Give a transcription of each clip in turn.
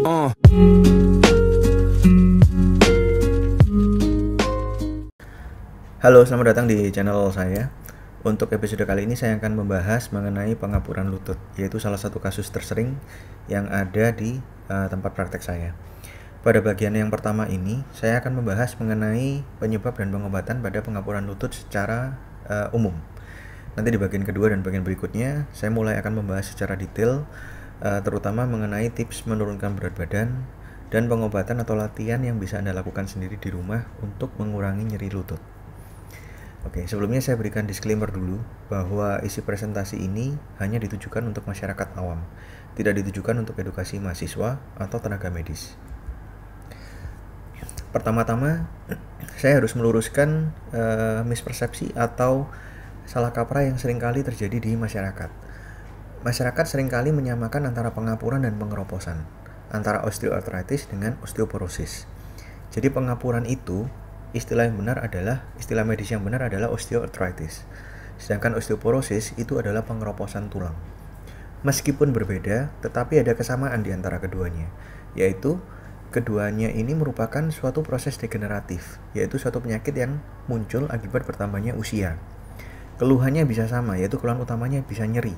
Uh. Halo, selamat datang di channel saya. Untuk episode kali ini saya akan membahas mengenai pengapuran lutut, yaitu salah satu kasus tersering yang ada di uh, tempat praktek saya. Pada bagian yang pertama ini, saya akan membahas mengenai penyebab dan pengobatan pada pengapuran lutut secara uh, umum. Nanti di bagian kedua dan bagian berikutnya, saya mulai akan membahas secara detail Eh, terutama mengenai tips menurunkan berat badan dan pengobatan atau latihan yang bisa Anda lakukan sendiri di rumah untuk mengurangi nyeri lutut. Oke, sebelumnya saya berikan disclaimer dulu bahwa isi presentasi ini hanya ditujukan untuk masyarakat awam, tidak ditujukan untuk edukasi mahasiswa atau tenaga medis. Pertama-tama, saya harus meluruskan uh, mispersepsi atau salah kaprah yang seringkali terjadi di masyarakat Masyarakat seringkali menyamakan antara pengapuran dan pengeroposan, antara osteoartritis dengan osteoporosis. Jadi pengapuran itu istilah yang benar adalah istilah medis yang benar adalah osteoartritis. Sedangkan osteoporosis itu adalah pengeroposan tulang. Meskipun berbeda, tetapi ada kesamaan di antara keduanya, yaitu keduanya ini merupakan suatu proses degeneratif, yaitu suatu penyakit yang muncul akibat bertambahnya usia. Keluhannya bisa sama, yaitu keluhan utamanya bisa nyeri,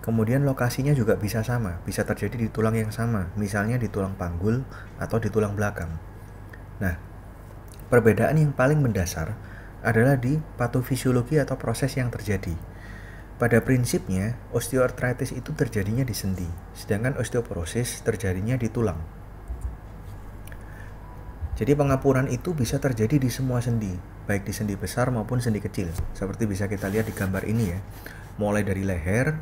Kemudian lokasinya juga bisa sama, bisa terjadi di tulang yang sama, misalnya di tulang panggul atau di tulang belakang. Nah, perbedaan yang paling mendasar adalah di patofisiologi atau proses yang terjadi. Pada prinsipnya, osteoartritis itu terjadinya di sendi, sedangkan osteoporosis terjadinya di tulang. Jadi pengapuran itu bisa terjadi di semua sendi, baik di sendi besar maupun sendi kecil, seperti bisa kita lihat di gambar ini ya. Mulai dari leher,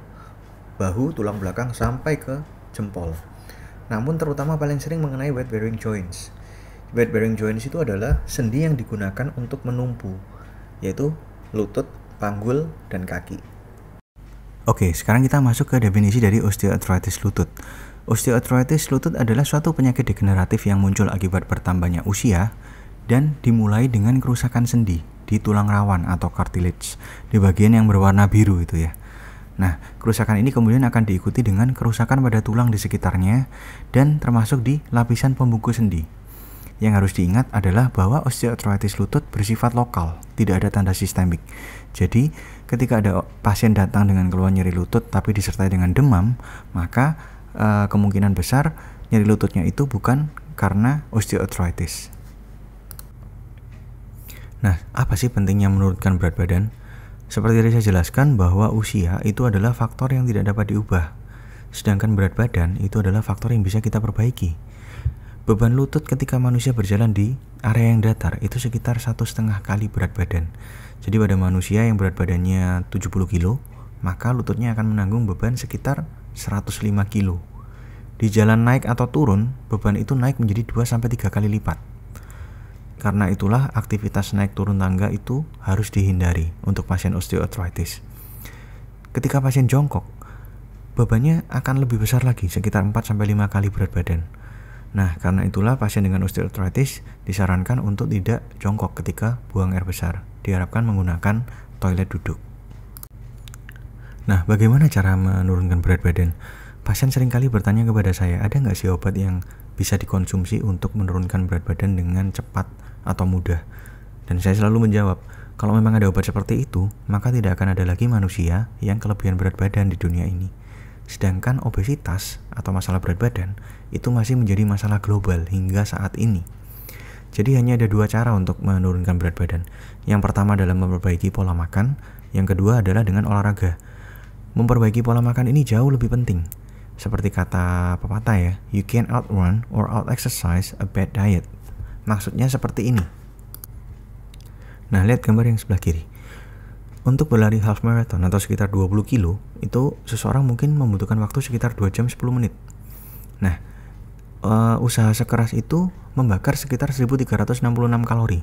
bahu, tulang belakang, sampai ke jempol. Namun terutama paling sering mengenai weight bearing joints. Weight bearing joints itu adalah sendi yang digunakan untuk menumpu, yaitu lutut, panggul, dan kaki. Oke, sekarang kita masuk ke definisi dari osteoarthritis lutut. Osteoarthritis lutut adalah suatu penyakit degeneratif yang muncul akibat bertambahnya usia dan dimulai dengan kerusakan sendi di tulang rawan atau cartilage di bagian yang berwarna biru itu ya. Nah, kerusakan ini kemudian akan diikuti dengan kerusakan pada tulang di sekitarnya dan termasuk di lapisan pembungkus sendi. Yang harus diingat adalah bahwa osteoartritis lutut bersifat lokal, tidak ada tanda sistemik. Jadi, ketika ada pasien datang dengan keluhan nyeri lutut tapi disertai dengan demam, maka e, kemungkinan besar nyeri lututnya itu bukan karena osteoartritis. Nah, apa sih pentingnya menurunkan berat badan? Seperti tadi saya jelaskan bahwa usia itu adalah faktor yang tidak dapat diubah. Sedangkan berat badan itu adalah faktor yang bisa kita perbaiki. Beban lutut ketika manusia berjalan di area yang datar itu sekitar satu setengah kali berat badan. Jadi pada manusia yang berat badannya 70 kilo, maka lututnya akan menanggung beban sekitar 105 kilo. Di jalan naik atau turun, beban itu naik menjadi 2-3 kali lipat. Karena itulah aktivitas naik turun tangga itu harus dihindari untuk pasien osteoarthritis. Ketika pasien jongkok, bebannya akan lebih besar lagi sekitar 4 sampai 5 kali berat badan. Nah, karena itulah pasien dengan osteoarthritis disarankan untuk tidak jongkok ketika buang air besar. Diharapkan menggunakan toilet duduk. Nah, bagaimana cara menurunkan berat badan? Pasien seringkali bertanya kepada saya, ada nggak sih obat yang bisa dikonsumsi untuk menurunkan berat badan dengan cepat? atau mudah? Dan saya selalu menjawab, kalau memang ada obat seperti itu, maka tidak akan ada lagi manusia yang kelebihan berat badan di dunia ini. Sedangkan obesitas atau masalah berat badan itu masih menjadi masalah global hingga saat ini. Jadi hanya ada dua cara untuk menurunkan berat badan. Yang pertama adalah memperbaiki pola makan, yang kedua adalah dengan olahraga. Memperbaiki pola makan ini jauh lebih penting. Seperti kata pepatah ya, you can outrun or out exercise a bad diet. Maksudnya seperti ini. Nah, lihat gambar yang sebelah kiri. Untuk berlari half marathon atau sekitar 20 kilo, itu seseorang mungkin membutuhkan waktu sekitar 2 jam 10 menit. Nah, uh, usaha sekeras itu membakar sekitar 1366 kalori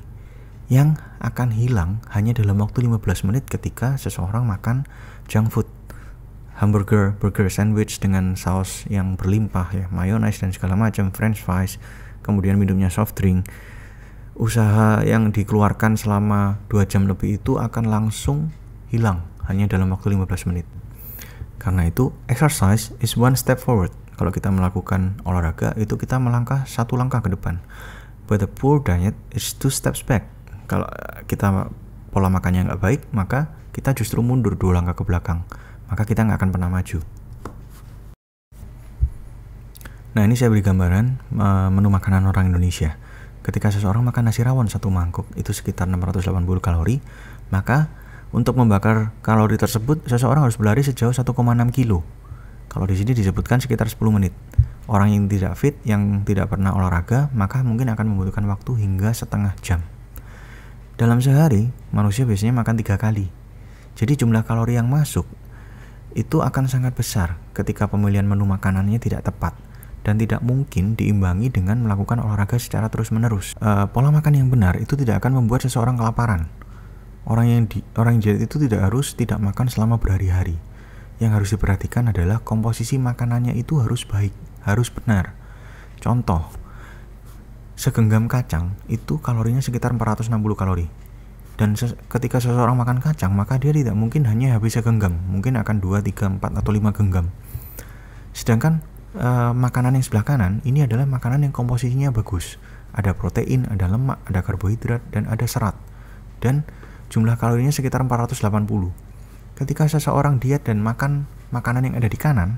yang akan hilang hanya dalam waktu 15 menit ketika seseorang makan junk food hamburger, burger sandwich dengan saus yang berlimpah ya, mayonnaise dan segala macam, french fries, kemudian minumnya soft drink, usaha yang dikeluarkan selama 2 jam lebih itu akan langsung hilang hanya dalam waktu 15 menit. Karena itu, exercise is one step forward. Kalau kita melakukan olahraga, itu kita melangkah satu langkah ke depan. But the poor diet is two steps back. Kalau eh, kita pola makannya nggak baik, maka kita justru mundur dua langkah ke belakang. Maka kita nggak akan pernah maju. Nah ini saya beri gambaran eh, menu makanan orang Indonesia. Ketika seseorang makan nasi rawon satu mangkuk itu sekitar 680 kalori, maka untuk membakar kalori tersebut seseorang harus berlari sejauh 1,6 kilo. Kalau di sini disebutkan sekitar 10 menit. Orang yang tidak fit, yang tidak pernah olahraga, maka mungkin akan membutuhkan waktu hingga setengah jam. Dalam sehari, manusia biasanya makan tiga kali. Jadi jumlah kalori yang masuk itu akan sangat besar ketika pemilihan menu makanannya tidak tepat dan tidak mungkin diimbangi dengan melakukan olahraga secara terus-menerus. E, pola makan yang benar itu tidak akan membuat seseorang kelaparan. Orang yang di, orang yang diet itu tidak harus tidak makan selama berhari-hari. Yang harus diperhatikan adalah komposisi makanannya itu harus baik, harus benar. Contoh, segenggam kacang itu kalorinya sekitar 460 kalori. Dan ses ketika seseorang makan kacang, maka dia tidak mungkin hanya habis segenggam, mungkin akan 2, 3, 4, atau 5 genggam. Sedangkan uh, makanan yang sebelah kanan ini adalah makanan yang komposisinya bagus. Ada protein, ada lemak, ada karbohidrat, dan ada serat. Dan jumlah kalorinya sekitar 480. Ketika seseorang diet dan makan makanan yang ada di kanan,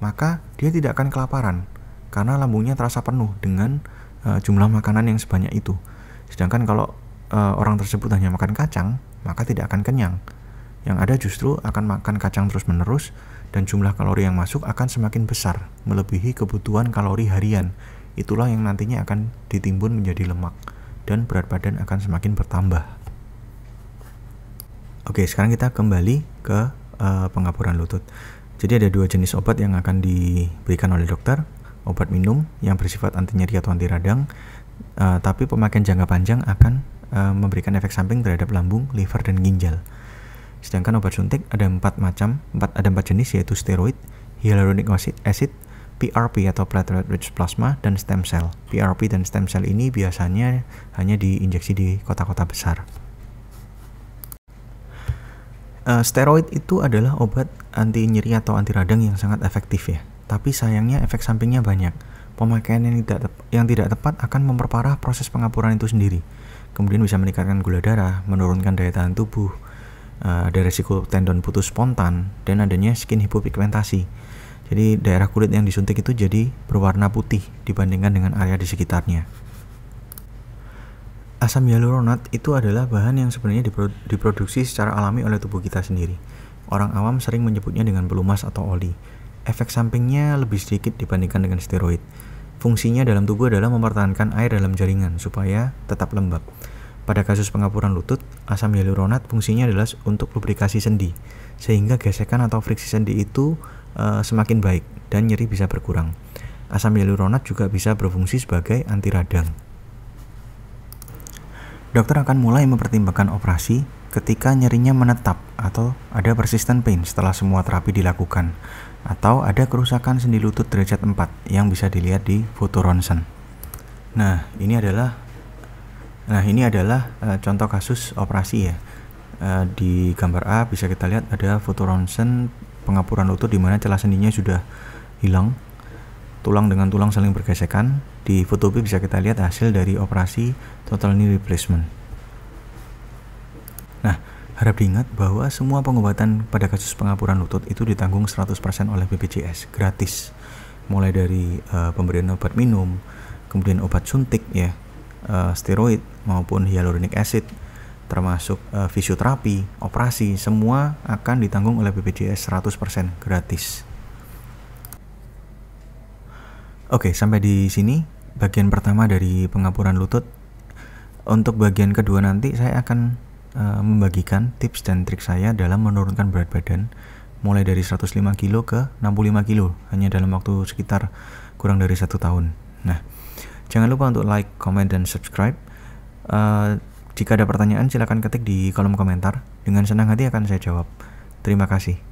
maka dia tidak akan kelaparan karena lambungnya terasa penuh dengan uh, jumlah makanan yang sebanyak itu. Sedangkan kalau uh, orang tersebut hanya makan kacang, maka tidak akan kenyang. Yang ada justru akan makan kacang terus-menerus dan jumlah kalori yang masuk akan semakin besar, melebihi kebutuhan kalori harian. Itulah yang nantinya akan ditimbun menjadi lemak dan berat badan akan semakin bertambah. Oke, sekarang kita kembali ke uh, eh, pengapuran lutut. Jadi ada dua jenis obat yang akan diberikan oleh dokter, obat minum yang bersifat anti nyeri atau anti radang, uh, eh, tapi pemakaian jangka panjang akan uh, memberikan efek samping terhadap lambung, liver, dan ginjal. Sedangkan obat suntik ada empat macam, empat ada empat jenis yaitu steroid, hyaluronic acid, acid, PRP atau platelet rich plasma dan stem cell. PRP dan stem cell ini biasanya hanya diinjeksi di kota-kota besar. Uh, steroid itu adalah obat anti nyeri atau anti radang yang sangat efektif ya. Tapi sayangnya efek sampingnya banyak. Pemakaian yang tidak yang tidak tepat akan memperparah proses pengapuran itu sendiri. Kemudian bisa meningkatkan gula darah, menurunkan daya tahan tubuh, uh, ada resiko tendon putus spontan dan adanya skin hipopigmentasi. Jadi daerah kulit yang disuntik itu jadi berwarna putih dibandingkan dengan area di sekitarnya. Asam hyaluronat itu adalah bahan yang sebenarnya diproduksi secara alami oleh tubuh kita sendiri. Orang awam sering menyebutnya dengan pelumas atau oli. Efek sampingnya lebih sedikit dibandingkan dengan steroid. Fungsinya dalam tubuh adalah mempertahankan air dalam jaringan supaya tetap lembab. Pada kasus pengapuran lutut, asam hyaluronat fungsinya adalah untuk lubrikasi sendi, sehingga gesekan atau friksi sendi itu e, semakin baik dan nyeri bisa berkurang. Asam hyaluronat juga bisa berfungsi sebagai anti radang. Dokter akan mulai mempertimbangkan operasi ketika nyerinya menetap atau ada persistent pain setelah semua terapi dilakukan atau ada kerusakan sendi lutut derajat 4 yang bisa dilihat di foto ronsen. Nah, ini adalah Nah, ini adalah uh, contoh kasus operasi ya. Uh, di gambar A bisa kita lihat ada foto ronsen pengapuran lutut di mana celah sendinya sudah hilang. Tulang dengan tulang saling bergesekan. Di foto B bisa kita lihat hasil dari operasi total knee replacement. Nah, harap diingat bahwa semua pengobatan pada kasus pengapuran lutut itu ditanggung 100% oleh BPJS, gratis. Mulai dari uh, pemberian obat minum, kemudian obat suntik ya, Eh, steroid maupun hyaluronic acid termasuk uh, fisioterapi, operasi, semua akan ditanggung oleh BPJS 100% gratis. Oke, sampai di sini bagian pertama dari pengapuran lutut. Untuk bagian kedua nanti saya akan uh, membagikan tips dan trik saya dalam menurunkan berat badan mulai dari 105 kilo ke 65 kilo hanya dalam waktu sekitar kurang dari satu tahun. Nah, Jangan lupa untuk like, comment, dan subscribe. Uh, jika ada pertanyaan silahkan ketik di kolom komentar. Dengan senang hati akan saya jawab. Terima kasih.